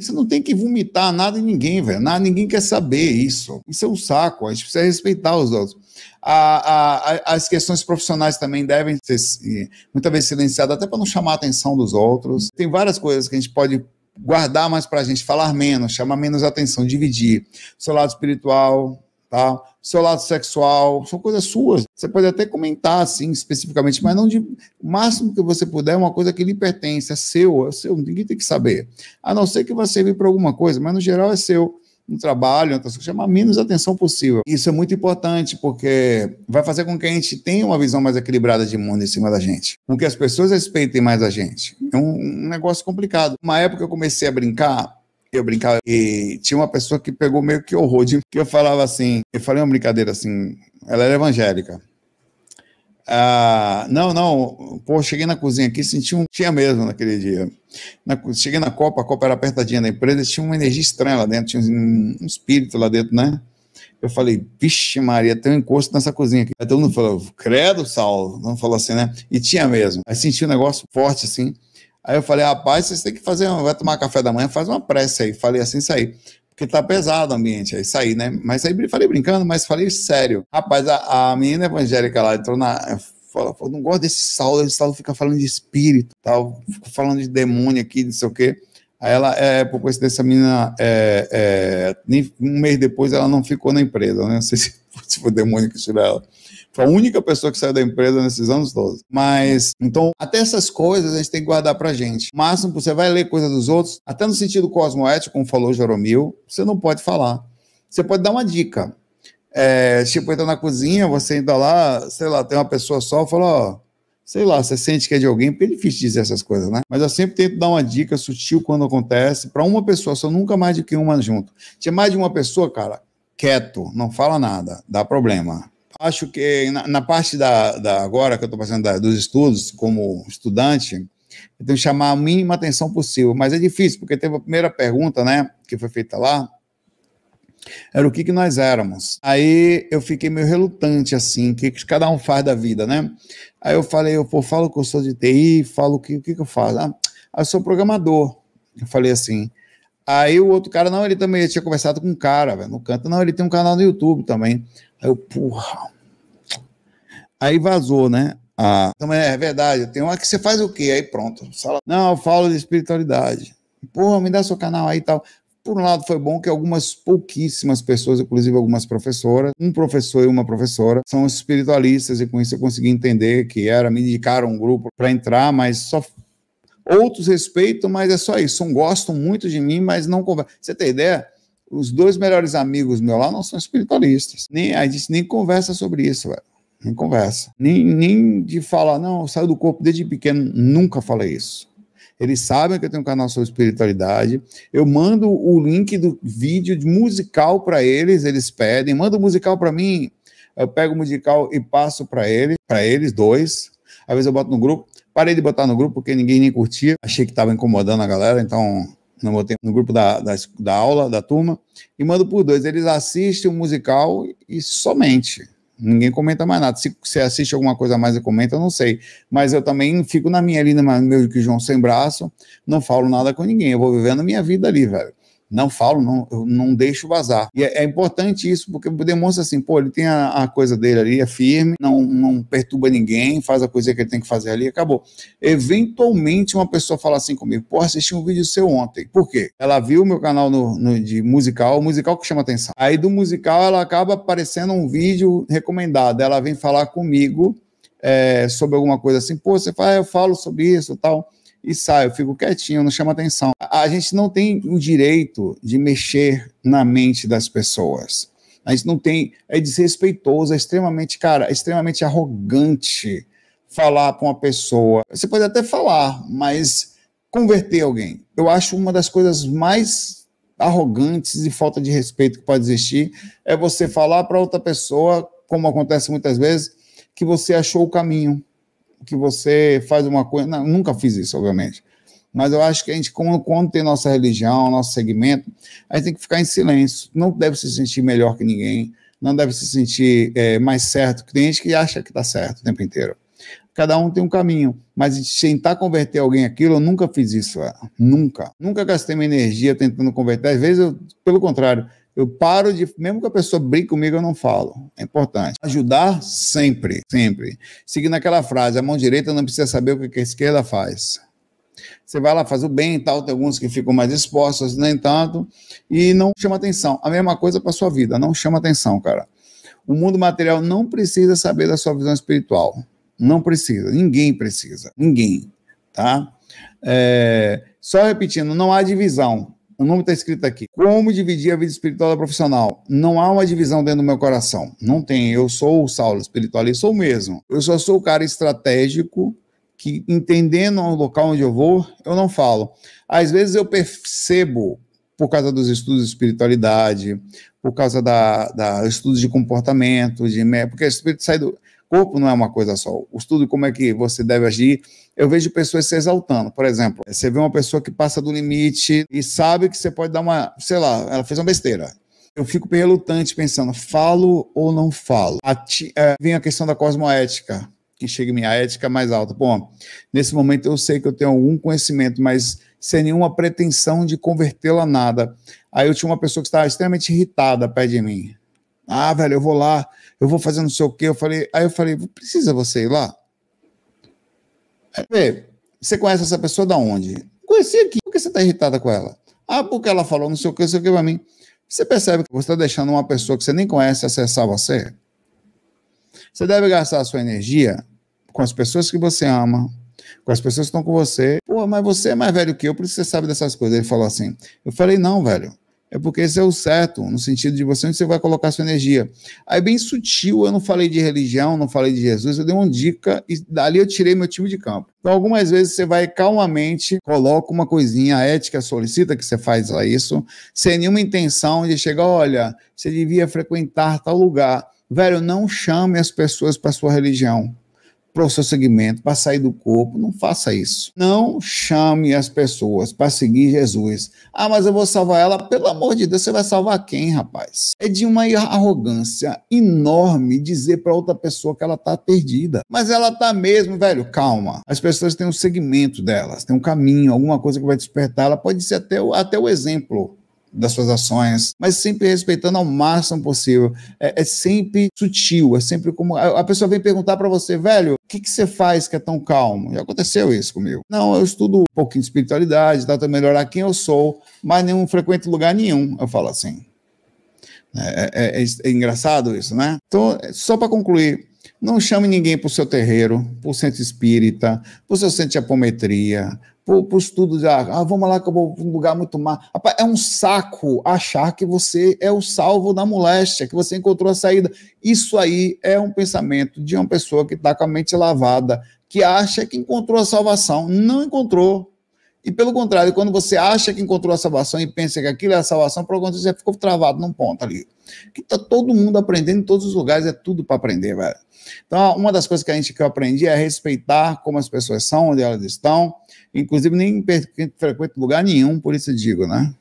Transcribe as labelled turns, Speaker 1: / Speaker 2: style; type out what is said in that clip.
Speaker 1: Você não tem que vomitar nada em ninguém, velho. Nada, ninguém quer saber isso. Isso é um saco. A gente precisa respeitar os outros. A, a, a, as questões profissionais também devem ser eh, muitas vezes silenciadas, até para não chamar a atenção dos outros. Tem várias coisas que a gente pode guardar mais para a gente, falar menos, chamar menos atenção, dividir. O seu lado espiritual, tá? Seu lado sexual, são coisas suas. Você pode até comentar, assim, especificamente, mas não de. O máximo que você puder é uma coisa que lhe pertence, é seu, é seu, ninguém tem que saber. A não ser que vai servir para alguma coisa, mas no geral é seu. No trabalho, outras coisas, chamar menos atenção possível. Isso é muito importante, porque vai fazer com que a gente tenha uma visão mais equilibrada de mundo em cima da gente, com que as pessoas respeitem mais a gente. É um, um negócio complicado. Uma época eu comecei a brincar eu brincava e tinha uma pessoa que pegou meio que horror de que eu falava assim, eu falei uma brincadeira assim, ela era evangélica. Ah, não, não, pô, cheguei na cozinha aqui, senti um tinha mesmo naquele dia. Na, cheguei na Copa, a Copa era apertadinha da empresa, tinha uma energia estranha lá dentro, tinha um, um espírito lá dentro, né? Eu falei, vixe Maria, tem um encosto nessa cozinha aqui. Aí todo mundo falou, credo, Saulo. Não falou assim, né? E tinha mesmo. Aí senti um negócio forte assim. Aí eu falei, rapaz, vocês têm que fazer, vai tomar café da manhã, faz uma prece aí. Falei assim, saí. Porque tá pesado o ambiente, é aí saí, né? Mas aí falei brincando, mas falei sério. Rapaz, a, a menina evangélica lá entrou na. Eh, falou, não gosto desse Saulo, esse Saulo fica falando de espírito, tal, fica falando de demônio aqui, não sei o quê. Aí ela, é, por coincidência, a menina, é, é, um mês depois ela não ficou na empresa, né? Não sei se se foi tipo, o demônio que tirou ela. Foi a única pessoa que saiu da empresa nesses anos todos. Mas, então, até essas coisas a gente tem que guardar pra gente. O máximo, você vai ler coisa dos outros, até no sentido cosmoético, como falou Joromil, você não pode falar. Você pode dar uma dica. É, tipo, entra na cozinha, você ainda lá, sei lá, tem uma pessoa só, fala, ó, sei lá, você sente que é de alguém, porque é difícil dizer essas coisas, né? Mas eu sempre tento dar uma dica sutil quando acontece, para uma pessoa, só nunca mais de que uma junto. Tinha mais de uma pessoa, cara, quieto, não fala nada, dá problema. Acho que na, na parte da, da, agora que eu estou passando da, dos estudos como estudante, eu tenho que chamar a mínima atenção possível, mas é difícil porque teve a primeira pergunta, né, que foi feita lá, era o que, que nós éramos. Aí eu fiquei meio relutante, assim, o que, que cada um faz da vida, né? Aí eu falei, eu pô, falo que eu sou de TI, falo que, o que, que eu faço? Ah, eu sou programador. Eu falei assim, Aí o outro cara, não, ele também tinha conversado com um cara, velho, no canto. Não, ele tem um canal no YouTube também. Aí eu, porra. Aí vazou, né? Ah, também é verdade, tem uma que você faz o quê? Aí pronto. Sala... Não, eu falo de espiritualidade. Porra, me dá seu canal aí e tal. Por um lado, foi bom que algumas pouquíssimas pessoas, inclusive algumas professoras, um professor e uma professora, são espiritualistas, e com isso eu consegui entender que era, me indicaram um grupo para entrar, mas só Outros respeitam, mas é só isso. gostam muito de mim, mas não conversam. Você tem ideia? Os dois melhores amigos meu lá não são espiritualistas. Nem, a gente nem conversa sobre isso, velho. Nem conversa. Nem, nem de falar, não, saiu do corpo desde pequeno. Nunca falei isso. Eles sabem que eu tenho um canal sobre espiritualidade. Eu mando o link do vídeo musical para eles, eles pedem. Manda o musical para mim. Eu pego o musical e passo para eles, para eles dois. Às vezes eu boto no grupo. Parei de botar no grupo porque ninguém nem curtia. Achei que estava incomodando a galera, então não botei no grupo da, da, da, aula, da turma. E mando por dois. Eles assistem o musical e somente. Ninguém comenta mais nada. Se você assiste alguma coisa a mais e comenta, eu não sei. Mas eu também fico na minha linda, meu que João sem braço, não falo nada com ninguém. Eu vou vivendo a minha vida ali, velho não falo, não, não deixo vazar. E é, é, importante isso, porque demonstra assim, pô, ele tem a, a, coisa dele ali, é firme, não, não perturba ninguém, faz a coisa que ele tem que fazer ali, acabou. Eventualmente uma pessoa fala assim comigo, pô, assisti um vídeo seu ontem. Por quê? Ela viu meu canal no, no de musical, musical que chama atenção. Aí do musical ela acaba aparecendo um vídeo recomendado, ela vem falar comigo é, sobre alguma coisa assim, pô, você fala, eu falo sobre isso tal e saio, fico quietinho, não chama atenção. A gente não tem o direito de mexer na mente das pessoas. A gente não tem, é desrespeitoso, é extremamente, cara, é extremamente arrogante falar com uma pessoa. Você pode até falar, mas converter alguém. Eu acho uma das coisas mais arrogantes e falta de respeito que pode existir é você falar para outra pessoa, como acontece muitas vezes, que você achou o caminho que você faz uma coisa. Não, nunca fiz isso, obviamente. Mas eu acho que a gente, como, quando tem nossa religião, nosso segmento, a gente tem que ficar em silêncio. Não deve se sentir melhor que ninguém, não deve se sentir é, mais certo. que Tem gente que acha que está certo o tempo inteiro. Cada um tem um caminho, mas tentar converter alguém aquilo, eu nunca fiz isso, nunca. Nunca gastei minha energia tentando converter. Às vezes, eu, pelo contrário, eu paro de, mesmo que a pessoa brinque comigo, eu não falo. É importante. Ajudar sempre, sempre. Seguindo aquela frase, a mão direita não precisa saber o que a esquerda faz. Você vai lá, faz o bem e tal, tem alguns que ficam mais expostos, nem tanto, e não chama atenção. A mesma coisa para sua vida, não chama atenção, cara. O mundo material não precisa saber da sua visão espiritual. Não precisa, ninguém precisa, ninguém, tá? É, só repetindo, não há divisão. O nome está escrito aqui. Como dividir a vida espiritual da profissional? Não há uma divisão dentro do meu coração. Não tem. Eu sou o Saulo espiritual, eu sou mesmo. Eu só sou o cara estratégico que, entendendo o local onde eu vou, eu não falo. Às vezes eu percebo, por causa dos estudos de espiritualidade, por causa da, da estudos de comportamento, de porque o espírito sai do Corpo não é uma coisa só. O estudo como é que você deve agir. Eu vejo pessoas se exaltando. Por exemplo, você vê uma pessoa que passa do limite e sabe que você pode dar uma, sei lá, ela fez uma besteira eu fico relutante pensando, falo ou não falo? Ati é, vem a questão da cosmoética, que chega minha ética é mais alta. Bom, nesse momento eu sei que eu tenho algum conhecimento, mas sem nenhuma pretensão de convertê-la a nada. Aí eu tinha uma pessoa que estava extremamente irritada perto de mim. Ah, velho, eu vou lá, eu vou fazer não sei o quê. Eu falei, aí eu falei, precisa você ir lá? Aí, você conhece essa pessoa da onde? Conheci aqui. Por que você está irritada com ela? Ah, porque ela falou não sei o que, não sei o que para mim. Você percebe que você está deixando uma pessoa que você nem conhece acessar você? Você deve gastar a sua energia com as pessoas que você ama, com as pessoas que estão com você. Pô, mas você é mais velho que eu, por isso você sabe dessas coisas. Ele falou assim. Eu falei, não, velho. É porque esse é o certo, no sentido de você onde você vai colocar sua energia. Aí, bem sutil, eu não falei de religião, não falei de Jesus, eu dei uma dica e dali eu tirei meu time de campo. Então, algumas vezes você vai calmamente, coloca uma coisinha, a ética solicita que você faz isso, sem nenhuma intenção de chegar, olha, você devia frequentar tal lugar. Velho, não chame as pessoas para sua religião para o seu segmento, para sair do corpo. Não faça isso. Não chame as pessoas para seguir Jesus. Ah, mas eu vou salvar ela. Pelo amor de Deus, você vai salvar quem, rapaz? É de uma arrogância enorme dizer para outra pessoa que ela está perdida. Mas ela está mesmo, velho. Calma. As pessoas têm um segmento delas, têm um caminho, alguma coisa que vai despertar. Ela pode ser até o, até o exemplo das suas ações, mas sempre respeitando ao máximo possível. É, é sempre sutil, é sempre como. A, pessoa vem perguntar para você, velho, o que, que você faz que é tão calmo? Já aconteceu isso comigo. Não, eu estudo um pouquinho de espiritualidade, tento melhorar quem eu sou, mas nenhum frequento lugar nenhum. Eu falo assim. É, é, é, é, é engraçado isso, né? Então, é, só para concluir, não chame ninguém para o seu terreiro, para o centro espírita, para o seu centro de apometria, para o estudo de, ah, vamos lá que eu vou para um lugar muito má. Rapaz, é um saco achar que você é o salvo da moléstia, que você encontrou a saída. Isso aí é um pensamento de uma pessoa que está com a mente lavada, que acha que encontrou a salvação. Não encontrou. E pelo contrário, quando você acha que encontrou a salvação e pensa que aquilo é a salvação, por quando você ficou travado num ponto ali. Que tá todo mundo aprendendo em todos os lugares, é tudo para aprender, velho. Então, uma das coisas que a gente que eu aprendi é respeitar como as pessoas são, onde elas estão, inclusive nem frequento lugar nenhum, por isso digo, né?